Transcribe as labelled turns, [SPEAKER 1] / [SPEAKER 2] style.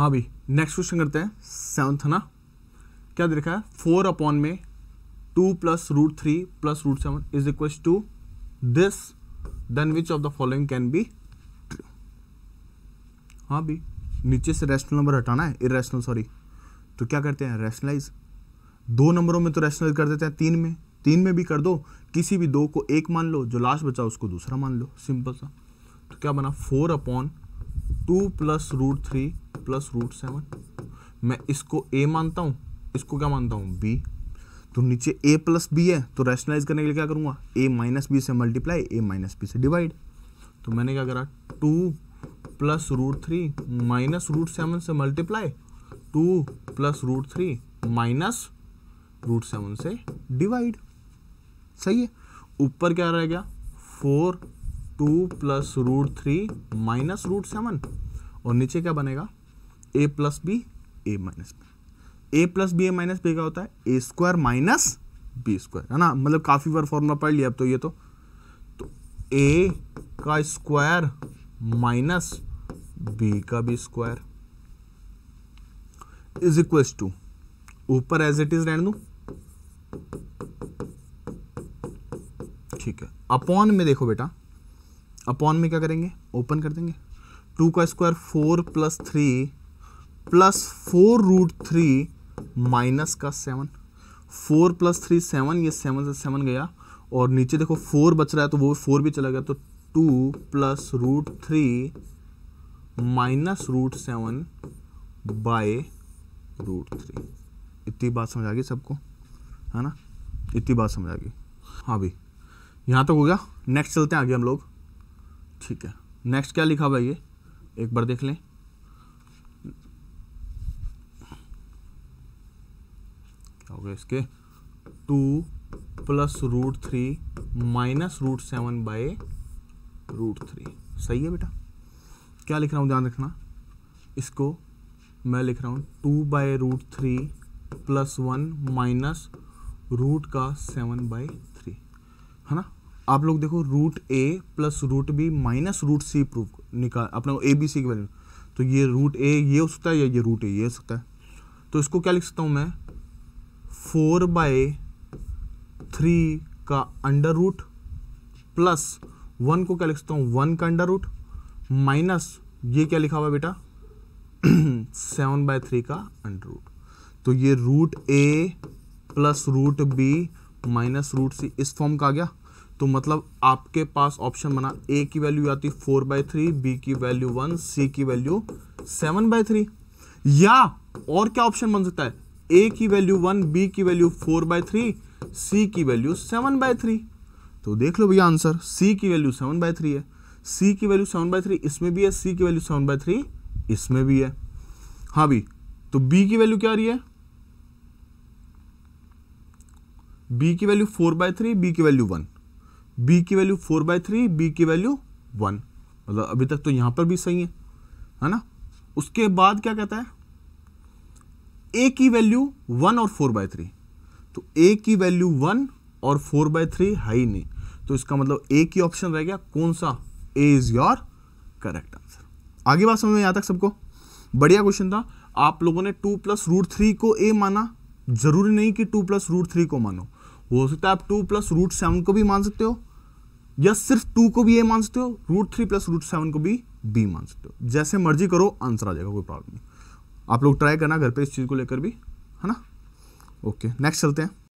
[SPEAKER 1] हाँ भाई next question करते हैं सेवन ना क्या दे रखा है फोर अपॉन में two plus root three plus root seven is equal to this then which of the following can be true हाँ भी नीचे से रेशनल नंबर हटाना है इरेशनल सॉरी तो क्या करते हैं रेशनलाइज दो नंबरों में तो रेशनलाइज कर देते हैं तीन में तीन में भी कर दो किसी भी दो को एक मान लो जो लास्ट बचा उसको दूसरा मान लो सिंपल सा तो क्या बना four upon two plus root three plus root seven मैं इसको ए मानता हूँ इसको क्या मानता हूँ बी तो नीचे ए प्लस बी है तो रैशनलाइज करने के लिए क्या करूँगा ए माइनस बी से मल्टीप्लाई ए माइनस बी से डिवाइड तो मैंने क्या करा two plus root three minus root seven से multiply two plus root three minus root seven से डिवाइड सही है ऊपर क्या रह गया four two plus root three minus root seven और नीचे क्या बनेगा A plus B A minus B A plus B A minus B का होता है ए स्क्वायर माइनस बी स्क्वायर है ना मतलब काफ़ी बार फॉर्मूला पढ़ लिया अब तो ये तो तो ए का स्क्वायर माइनस बी का B square is equal to ऊपर एज इट इज रहने दू ठीक है अपॉन में देखो बेटा अपॉन में क्या करेंगे ओपन कर देंगे टू का square four plus three plus four root three minus का seven four plus three seven ये सेवन से सेवन गया और नीचे देखो फोर बच रहा है तो वो फोर भी चला गया तो two plus root three minus root seven by root three इतनी बात समझ आ गई सबको है ना इतनी बात समझ आ गई हाँ भाई यहाँ तक तो हो गया नेक्स्ट चलते हैं आगे हम लोग ठीक है नेक्स्ट क्या लिखा भाई ये एक बार देख लें हो गया इसके two plus root three minus root seven by root three सही है बेटा क्या लिख रहा हूँ ध्यान रखना इसको मैं लिख रहा हूँ two by root three plus one minus root का सेवन बाई थ्री है ना आप लोग देखो root A plus root B minus root C proof निकाल अपने ए बी सी की वैल्यू तो ये रूट ए ये हो सकता है या ये रूट ए ये हो सकता है तो इसको क्या लिख सकता हूँ मैं फोर बाय थ्री का अंडर रूट प्लस वन को क्या लिखता हूँ वन का अंडर रूट माइनस ये क्या लिखा हुआ बेटा सेवन बाय थ्री का अंडर रूट तो ये root A plus root B minus root C इस फॉर्म का आ गया तो मतलब आपके पास ऑप्शन बना ए की वैल्यू आती फोर बाय थ्री बी की वैल्यू वन सी की वैल्यू सेवन बाय थ्री या और क्या ऑप्शन बन सकता है ए की वैल्यू वन बी की value four by three C की वैल्यू सेवन बाय थ्री तो देख लो भैया आंसर सी की वैल्यू सेवन बाय थ्री है सी की वैल्यू सेवन बाय थ्री इसमें भी है सी की वैल्यू सेवन बाय थ्री इसमें भी है हाँ भी तो बी की वैल्यू क्या आ रही है बी की value four by three B की वैल्यू वन बी की value four by three B की वैल्यू वन मतलब अभी तक तो यहां पर भी सही है है ना उसके बाद क्या कहता है ए की वैल्यू वन और फोर बाय थ्री तो ए की वैल्यू वन और फोर बाय थ्री है ही नहीं तो इसका मतलब ए की ऑप्शन रह गया कौन सा A is your correct answer आगे बात समझ में यहाँ तक सबको बढ़िया क्वेश्चन था आप लोगों ने टू प्लस रूट थ्री को ए माना जरूरी नहीं कि टू प्लस रूट थ्री को मानो हो सकता है आप टू प्लस रूट सेवन को भी मान सकते हो या सिर्फ टू को भी ए मान सकते हो root three plus root seven को भी बी मान सकते हो जैसे मर्जी करो आंसर आ जाएगा कोई प्रॉब्लम नहीं आप लोग ट्राई करना घर पे इस चीज़ को लेकर भी है ना ओके नेक्स्ट चलते हैं